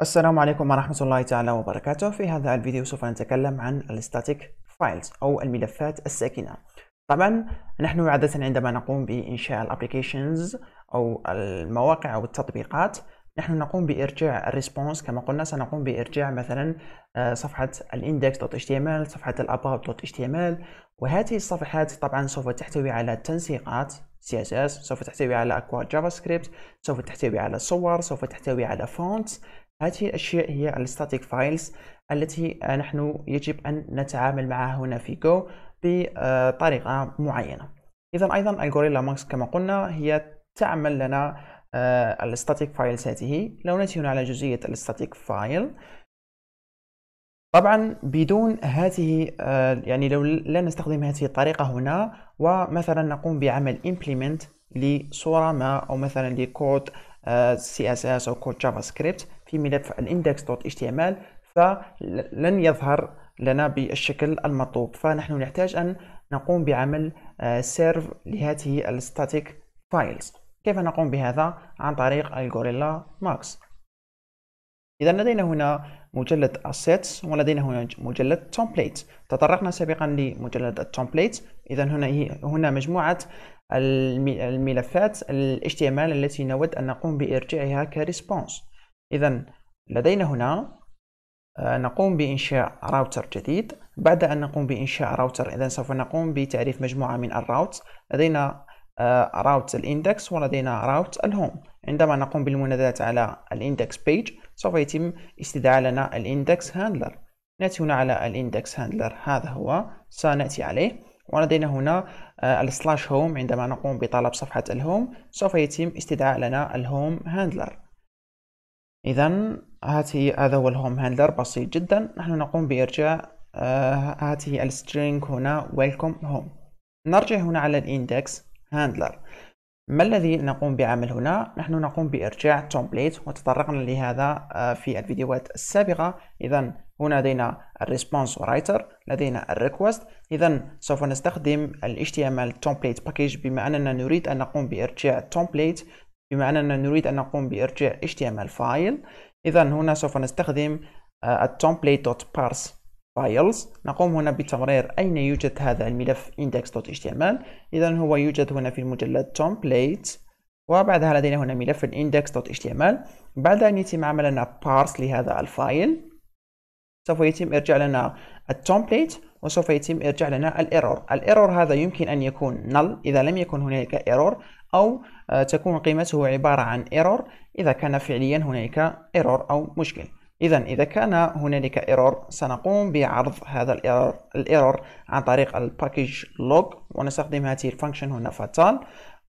السلام عليكم ورحمة الله تعالى وبركاته في هذا الفيديو سوف نتكلم عن الستاتيك فايلز أو الملفات الساكنة طبعا نحن عادة عندما نقوم بإنشاء الابليكيشنز أو المواقع أو التطبيقات نحن نقوم بإرجاع الريسبونس كما قلنا سنقوم بإرجاع مثلا آه، صفحة index.html صفحة about.html وهذه الصفحات طبعا سوف تحتوي على تنسيقات CSS سوف تحتوي على أكواد جافا سكريبت سوف تحتوي على صور سوف تحتوي على فونتس هذه الأشياء هي الستاتيك فايلز التي نحن يجب أن نتعامل معها هنا في جو بطريقة معينة إذا أيضا الغوريلا ماكس كما قلنا هي تعمل لنا آه، الستاتيك فايلز هذه لو نأتي هنا على جزئية الستاتيك فايل طبعا بدون هذه آه، يعني لو لا نستخدم هذه الطريقة هنا ومثلا نقوم بعمل implement لصورة ما أو مثلا لكود آه، CSS أو كود جافا سكريبت في ملف index.html فلن يظهر لنا بالشكل المطلوب فنحن نحتاج أن نقوم بعمل سيرف آه، لهذه الستاتيك فايلز كيف نقوم بهذا عن طريق الغوريلا ماكس إذا لدينا هنا مجلد assets ولدينا هنا مجلد template تطرقنا سابقا لمجلد التمبليت إذا هنا هنا مجموعة الملفات ال HTML التي نود أن نقوم بإرجاعها كريسبونس إذا لدينا هنا آه، نقوم بإنشاء راوتر جديد بعد أن نقوم بإنشاء راوتر إذا سوف نقوم بتعريف مجموعة من الراوت لدينا آه، راوت الاندكس ولدينا راوت الهوم عندما نقوم بالمناداة على الاندكس بيج سوف يتم استدعاء لنا الاندكس هاندلر نأتي هنا على الاندكس هاندلر هذا هو سنأتي عليه ولدينا هنا آه، السلاش هوم عندما نقوم بطلب صفحة الهوم سوف يتم استدعاء لنا الهوم هاندلر إذا هذه هذا هو الهوم هاندلر بسيط جدا نحن نقوم بإرجاع هذه آه، السترينج هنا ويلكم هوم نرجع هنا على الإندكس هاندلر ما الذي نقوم بعمل هنا؟ نحن نقوم بإرجاع تومبليت وتطرقنا لهذا آه، في الفيديوهات السابقة إذا هنا لدينا الريسبونس رايتر لدينا الريكوست إذا سوف نستخدم ال HTML template package بما أننا نريد أن نقوم بإرجاع template بمعنى أننا نريد أن نقوم بإرجاع HTML فايل إذا هنا سوف نستخدم الtemplate.parse آه، files نقوم هنا بتمرير أين يوجد هذا الملف index.html إذا هو يوجد هنا في المجلد template وبعدها لدينا هنا ملف index.html بعد أن يتم عملنا parse لهذا الفايل سوف يتم إرجاع لنا التمبليت وسوف يتم إرجاع لنا الايرور الايرور هذا يمكن أن يكون null إذا لم يكن هناك ايرور أو آه، تكون قيمته عبارة عن error إذا كان فعليا هناك error أو مشكل إذا إذا كان هنالك ايرور سنقوم بعرض هذا الايرور عن طريق الباكج لوج ونستخدم هذه الفانكشن هنا فتال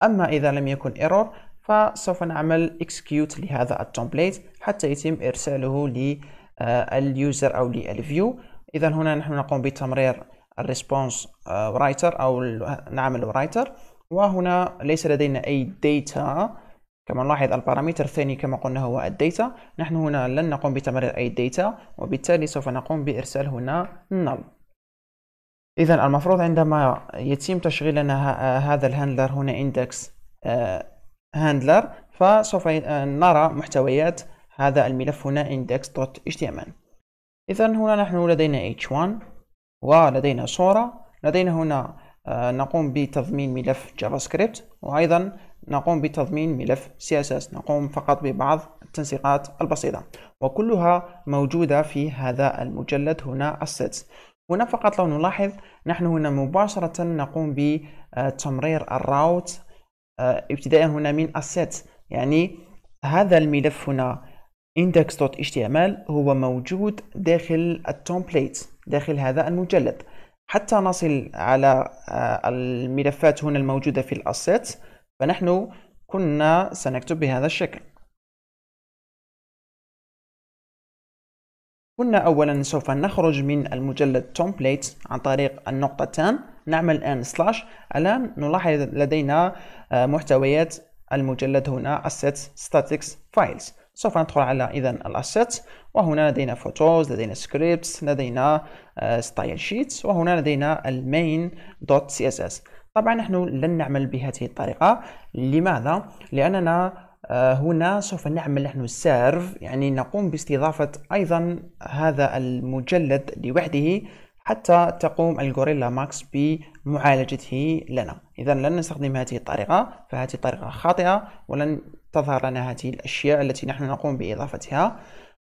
أما إذا لم يكن ايرور فسوف نعمل execute لهذا التمبليت حتى يتم إرساله لليوزر آه، أو للفيو إذا هنا نحن نقوم بتمرير الريسبونس رايتر آه، أو نعمل رايتر وهنا ليس لدينا أي data كما نلاحظ البارامتر الثاني كما قلنا هو الداتا نحن هنا لن نقوم بتمرير أي data وبالتالي سوف نقوم بإرسال هنا null إذا المفروض عندما يتم تشغيل لنا هذا الهاندلر هنا index هاندلر آه، فسوف نرى محتويات هذا الملف هنا index.html إذا هنا نحن لدينا h1 ولدينا صورة لدينا هنا آه، نقوم بتضمين ملف جافا سكريبت وأيضا نقوم بتضمين ملف CSS نقوم فقط ببعض التنسيقات البسيطة وكلها موجودة في هذا المجلد هنا السيتس هنا فقط لو نلاحظ نحن هنا مباشرة نقوم بتمرير آه، الراوت آه، ابتداء هنا من السيتس يعني هذا الملف هنا index.html هو موجود داخل التمبليت داخل هذا المجلد حتى نصل على آه، الملفات هنا الموجودة في الأسيت فنحن كنا سنكتب بهذا الشكل كنا أولا سوف نخرج من المجلد template عن طريق النقطتان نعمل الآن slash الآن نلاحظ لدينا آه، محتويات المجلد هنا asset statics files سوف ندخل على اذا الاسيتس وهنا لدينا فوتوز لدينا سكريبتس لدينا ستايل آه، شيتس وهنا لدينا المين دوت سي اس اس طبعا نحن لن نعمل بهذه الطريقه لماذا لاننا آه، هنا سوف نعمل نحن سيرف يعني نقوم باستضافه ايضا هذا المجلد لوحده حتى تقوم الغوريلا ماكس بمعالجته لنا اذا لن نستخدم هذه الطريقه فهذه الطريقه خاطئه ولن تظهر لنا هذه الأشياء التي نحن نقوم بإضافتها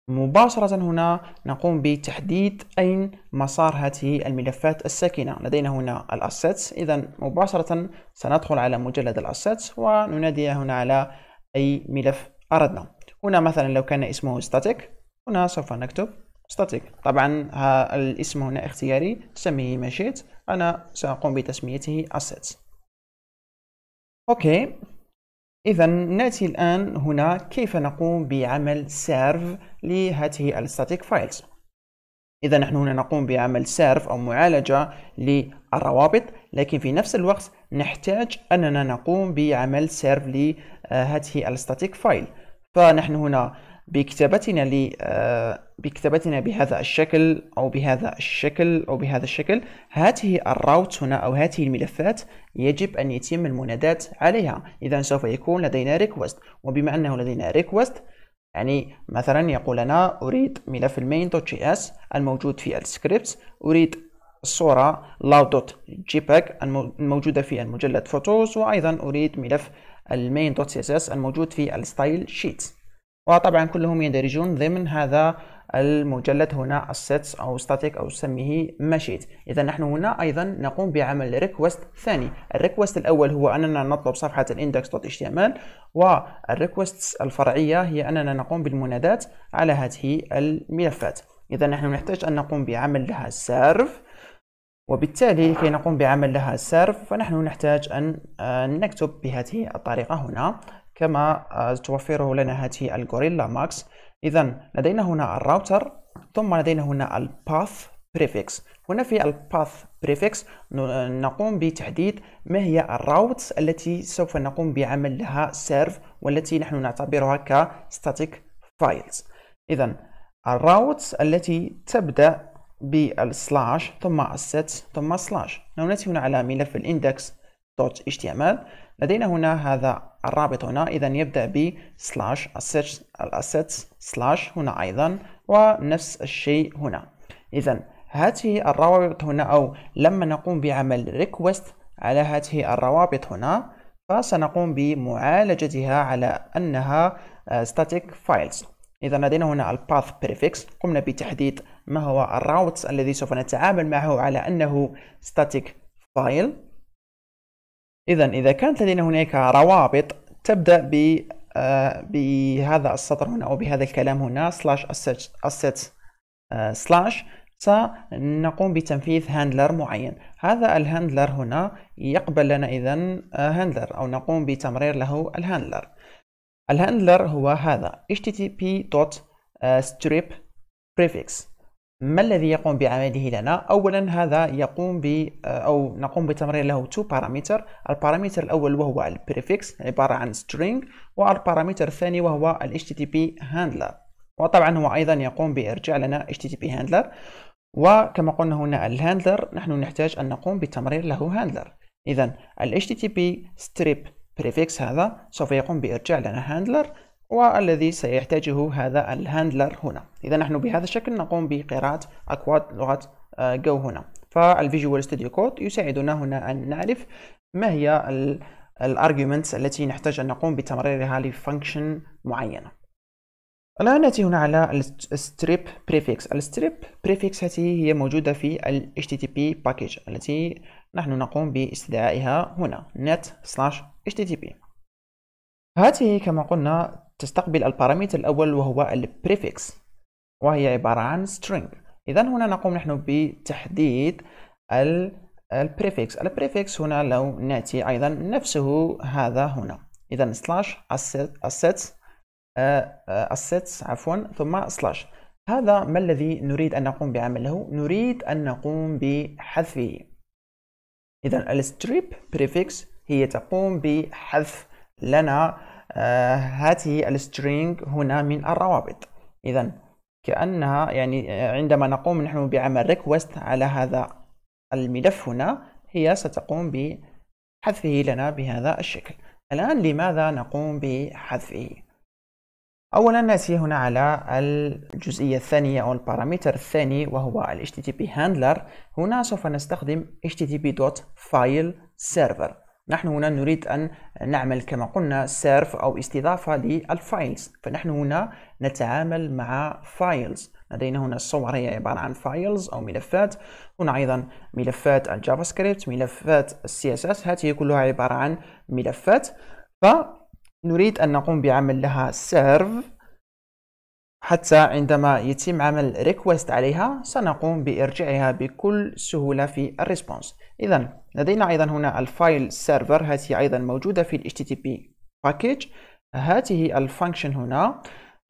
مباشرة هنا نقوم بتحديد أين مسار هذه الملفات الساكنة لدينا هنا الأسيتس إذا مباشرة سندخل على مجلد الأسيتس وننادي هنا على أي ملف أردنا هنا مثلا لو كان اسمه static هنا سوف نكتب static طبعا الاسم هنا اختياري سميه ما شئت أنا سأقوم بتسميته assets أوكي إذا نأتي الآن هنا كيف نقوم بعمل سيرف لهذه الستاتيك فايلز إذا نحن هنا نقوم بعمل سيرف أو معالجة للروابط لكن في نفس الوقت نحتاج أننا نقوم بعمل سيرف لهذه الستاتيك فايل فنحن هنا بكتابتنا ل آه، بكتابتنا بهذا الشكل أو بهذا الشكل أو بهذا الشكل هذه الراوت هنا أو هذه الملفات يجب أن يتم المنادات عليها إذا سوف يكون لدينا ريكوست وبما أنه لدينا ريكوست يعني مثلا يقول لنا أريد ملف اس الموجود في السكريبت أريد الصورة law.jpg الموجودة في المجلد فوتوز وأيضا أريد ملف اس الموجود في الستايل شيتس وطبعا كلهم يندرجون ضمن هذا المجلد هنا السيتس او ستاتيك او سميه ماشيت اذا نحن هنا ايضا نقوم بعمل ريكوست ثاني الريكوست الاول هو اننا نطلب صفحه index.html والريكوست الفرعيه هي اننا نقوم بالمنادات على هذه الملفات اذا نحن نحتاج ان نقوم بعمل لها سيرف وبالتالي كي نقوم بعمل لها سيرف فنحن نحتاج أن آه، نكتب بهذه الطريقة هنا كما توفره لنا هذه الغوريلا ماكس اذا لدينا هنا الراوتر ثم لدينا هنا الباث prefix هنا في الباث prefix نقوم بتحديد ما هي الراوت التي سوف نقوم بعمل لها serve والتي نحن نعتبرها ك static files اذا الراوت التي تبدا بالسلاش ثم السيت ثم سلاش ناتي هنا على ملف الاندكس دوت html لدينا هنا هذا الرابط هنا إذا يبدأ ب slash assets الأسيتس slash هنا أيضا ونفس الشيء هنا إذا هذه الروابط هنا أو لما نقوم بعمل request على هذه الروابط هنا فسنقوم بمعالجتها على أنها آه، static files إذا لدينا هنا الباث prefix قمنا بتحديد ما هو الراوتس الذي سوف نتعامل معه على أنه static file إذا إذا كانت لدينا هناك روابط تبدأ ب آه، بهذا السطر هنا أو بهذا الكلام هنا slash assets, assets آه، slash سنقوم بتنفيذ هاندلر معين هذا الهاندلر هنا يقبل لنا إذا هاندلر آه، أو نقوم بتمرير له الهاندلر الهاندلر هو هذا http.strip prefix ما الذي يقوم بعمله لنا اولا هذا يقوم ب آه، او نقوم بتمرير له تو بارامتر البارامتر الاول وهو البريفكس عباره عن string والبارامتر الثاني وهو ال http handler وطبعا هو ايضا يقوم بارجاع لنا http handler وكما قلنا هنا الهاندلر نحن نحتاج ان نقوم بتمرير له هاندلر اذا ال http strip prefix هذا سوف يقوم بارجاع لنا هاندلر والذي سيحتاجه هذا الهاندلر هنا إذا نحن بهذا الشكل نقوم بقراءة أكواد لغة آه، جو هنا فالفيجوال ستوديو كود يساعدنا هنا أن نعرف ما هي الارجيومنتس التي نحتاج أن نقوم بتمريرها لفانكشن معينة الآن نأتي هنا على الستريب بريفكس الستريب بريفكس هذه هي موجودة في ال HTTP باكيج التي نحن نقوم باستدعائها هنا net slash http هذه كما قلنا تستقبل البارامتر الأول وهو prefix وهي عبارة عن string إذا هنا نقوم نحن بتحديد الـ prefix هنا لو نأتي أيضا نفسه هذا هنا إذا slash assets آه، آه، assets عفوا ثم slash هذا ما الذي نريد أن نقوم بعمله نريد أن نقوم بحذفه إذا strip prefix هي تقوم بحذف لنا آه، هذه السترينج هنا من الروابط اذا كانها يعني آه، عندما نقوم نحن بعمل ريكوست على هذا الملف هنا هي ستقوم بحذفه لنا بهذا الشكل الان لماذا نقوم بحذفه اولا ناتي هنا على الجزئيه الثانيه او البارامتر الثاني وهو تي HTTP handler هنا سوف نستخدم http.fileserver نحن هنا نريد أن نعمل كما قلنا سيرف أو استضافة للفايلز فنحن هنا نتعامل مع فايلز لدينا هنا الصور هي عبارة عن فايلز أو ملفات هنا أيضا ملفات الجافا سكريبت ملفات السي اس اس هذه كلها عبارة عن ملفات فنريد أن نقوم بعمل لها سيرف حتى عندما يتم عمل ريكوست عليها سنقوم بإرجاعها بكل سهولة في الريسبونس إذا لدينا أيضا هنا الفايل سيرفر هذه أيضا موجودة في ال HTTP package هذه الفانكشن هنا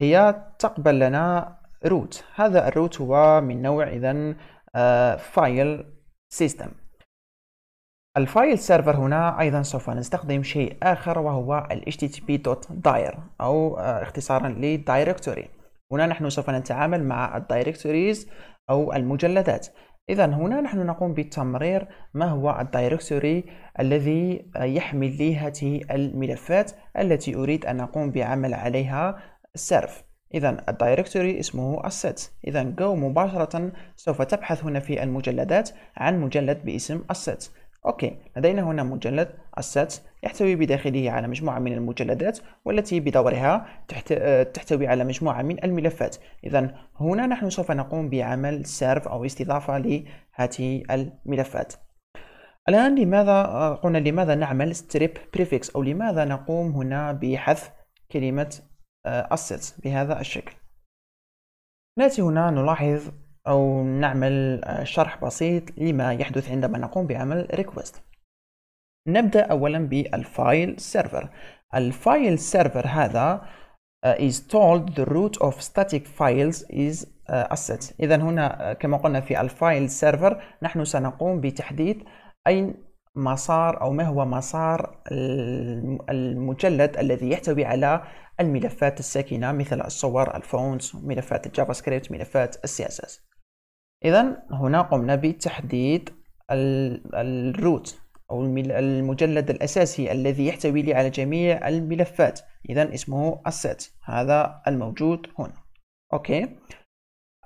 هي تقبل لنا روت هذا الروت هو من نوع إذا فايل سيستم الفايل سيرفر هنا أيضا سوف نستخدم شيء آخر وهو ال http.dir أو آه، اختصارا لدايركتوري هنا نحن سوف نتعامل مع الدايركتوريز أو المجلدات إذا هنا نحن نقوم بتمرير ما هو الدايركتوري الذي يحمل لي هذه الملفات التي أريد أن أقوم بعمل عليها سيرف إذا الدايركتوري اسمه السيت إذا جو مباشرة سوف تبحث هنا في المجلدات عن مجلد باسم السيت أوكي لدينا هنا مجلد السات يحتوي بداخله على مجموعة من المجلدات والتي بدورها تحتوي على مجموعة من الملفات إذا هنا نحن سوف نقوم بعمل سيرف أو استضافة لهذه الملفات الآن لماذا قلنا لماذا نعمل strip prefix أو لماذا نقوم هنا بحذف كلمة assets آه، بهذا الشكل نأتي هنا نلاحظ أو نعمل آه، شرح بسيط لما يحدث عندما نقوم بعمل request نبدأ أولا بالفايل سيرفر الفايل سيرفر هذا آه، is told the root of static files is آه، asset إذا هنا كما قلنا في الفايل سيرفر نحن سنقوم بتحديد أين مسار أو ما هو مسار المجلد الذي يحتوي على الملفات الساكنة مثل الصور الفونت ملفات الجافا سكريبت ملفات السياسات اذا هنا قمنا بتحديد الروت او المجلد الاساسي الذي يحتوي لي على جميع الملفات اذا اسمه السيت هذا الموجود هنا اوكي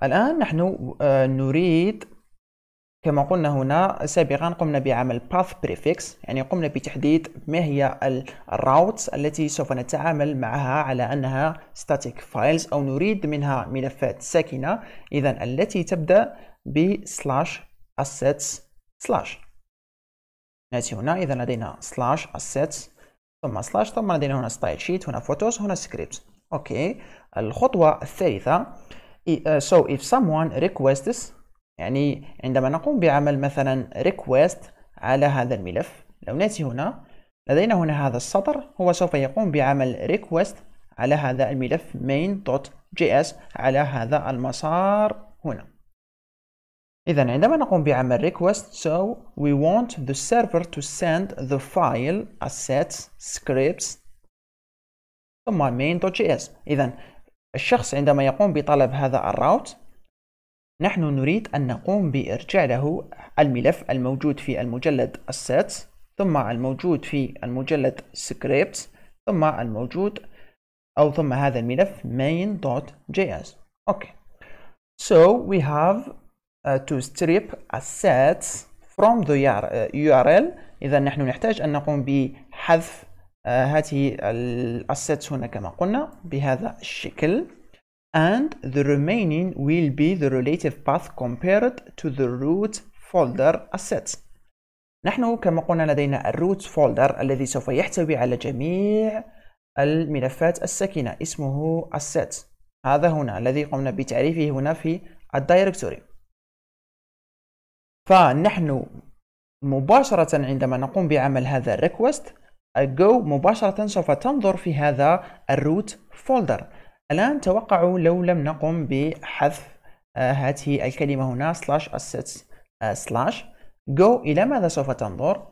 الان نحن آه، نريد كما قلنا هنا سابقا قمنا بعمل path prefix يعني قمنا بتحديد ما هي routes التي سوف نتعامل معها على أنها static files أو نريد منها ملفات ساكنة إذا التي تبدأ ب slash assets slash نأتي هنا إذا لدينا slash assets ثم slash ثم لدينا هنا style sheet هنا photos هنا script أوكي الخطوة الثالثة آه، so if someone requests يعني عندما نقوم بعمل مثلا request على هذا الملف لو نأتي هنا لدينا هنا هذا السطر هو سوف يقوم بعمل request على هذا الملف main.js على هذا المسار هنا إذا عندما نقوم بعمل request so we want the server to send the file assets scripts ثم main.js إذا الشخص عندما يقوم بطلب هذا الراوت نحن نريد أن نقوم بإرجاع له الملف الموجود في المجلد Assets ثم الموجود في المجلد scripts ثم الموجود أو ثم هذا الملف main.js Okay So we have uh, to strip assets from the URL إذا نحن نحتاج أن نقوم بحذف uh, هذه الأسيتس هنا كما قلنا بهذا الشكل and the remaining will be the relative path compared to the root folder assets نحن كما قلنا لدينا الروت folder الذي سوف يحتوي على جميع الملفات الساكنة اسمه asset هذا هنا الذي قمنا بتعريفه هنا في الدايركتوري فنحن مباشرة عندما نقوم بعمل هذا الريكوست go مباشرة سوف تنظر في هذا الروت folder الآن توقعوا لو لم نقم بحذف آه، هذه الكلمة هنا slash assets آه، slash go إلى ماذا سوف تنظر؟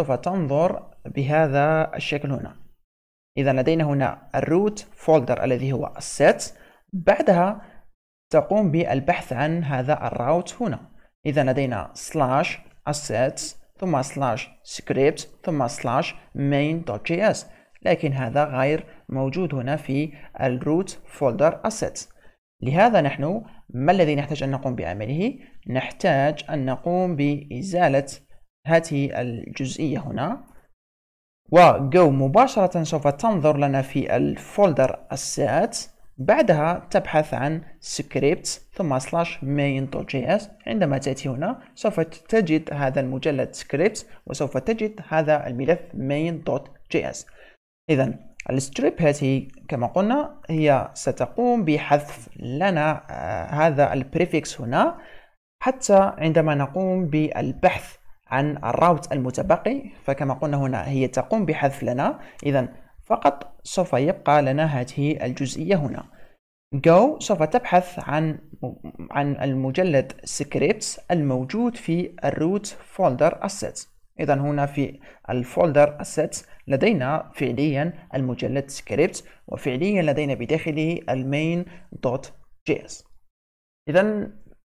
سوف تنظر بهذا الشكل هنا إذا لدينا هنا الروت فولدر الذي هو assets بعدها تقوم بالبحث عن هذا الروت هنا إذا لدينا slash assets ثم slash script ثم slash main.js لكن هذا غير موجود هنا في الروت فولدر assets لهذا نحن ما الذي نحتاج أن نقوم بعمله؟ نحتاج أن نقوم بإزالة هذه الجزئية هنا وجو مباشرة سوف تنظر لنا في الفولدر assets بعدها تبحث عن سكريبت ثم سلاش main.js عندما تأتي هنا سوف تجد هذا المجلد سكريبت وسوف تجد هذا الملف main.js إذا الستريب هذه كما قلنا هي ستقوم بحذف لنا آه، هذا البريفكس هنا حتى عندما نقوم بالبحث عن الراوت المتبقي فكما قلنا هنا هي تقوم بحذف لنا إذا فقط سوف يبقى لنا هذه الجزئية هنا go سوف تبحث عن عن المجلد سكريبتس الموجود في الروت فولدر اسيتس اذا هنا في الفولدر assets لدينا فعليا المجلد سكريبت وفعليا لدينا بداخله المين دوت جي اس اذا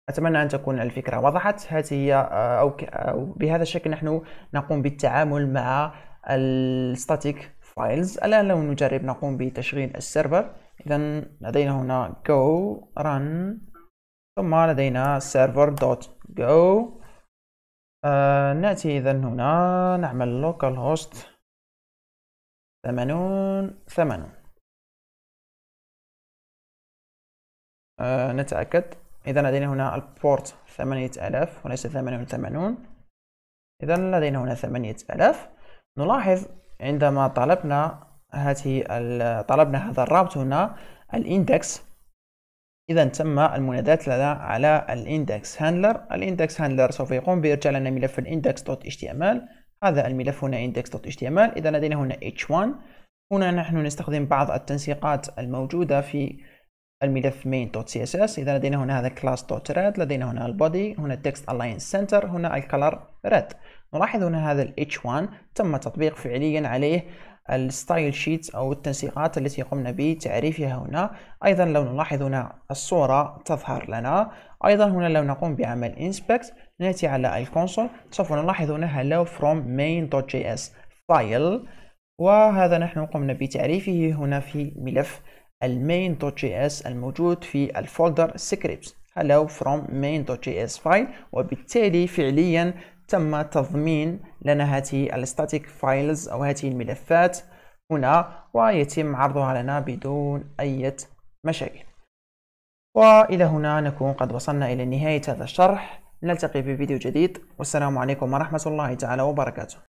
اتمنى ان تكون الفكره وضحت هذه هي آه، او بهذا الشكل نحن نقوم بالتعامل مع الستاتيك فايلز الان لو نجرب نقوم بتشغيل السيرفر اذا لدينا هنا go run ثم لدينا server.go آه نأتي إذا هنا نعمل لوكال هوست ثمانون ثمانون آه نتأكد إذا لدينا هنا البورت ثمانية ألاف وليس ثمانون ثمانون إذا لدينا هنا ثمانية ألاف نلاحظ عندما طلبنا هذه طلبنا هذا الرابط هنا الاندكس اذا تم المنادات لنا على الاندكس هاندلر الاندكس هاندلر سوف يقوم بارجاع لنا ملف index.html هذا الملف هنا index.html اذا لدينا هنا h1 هنا نحن نستخدم بعض التنسيقات الموجودة في الملف main.css إذا لدينا هنا هذا class.red لدينا هنا البودي هنا text align center هنا الكلر red نلاحظ هنا هذا ال h1 تم تطبيق فعليا عليه الستايل شيت أو التنسيقات التي قمنا بتعريفها هنا أيضا لو نلاحظ هنا الصورة تظهر لنا أيضا هنا لو نقوم بعمل انسبكت نأتي على الكونسول سوف نلاحظ هنا hello from main.js file وهذا نحن قمنا بتعريفه هنا في ملف المين.js الموجود في الفولدر scripts hello from main.js file وبالتالي فعليا تم تضمين لنا هذه الستاتيك فايلز أو هذه الملفات هنا ويتم عرضها لنا بدون أي مشاكل وإلى هنا نكون قد وصلنا إلى نهاية هذا الشرح نلتقي في فيديو جديد والسلام عليكم ورحمة الله تعالى وبركاته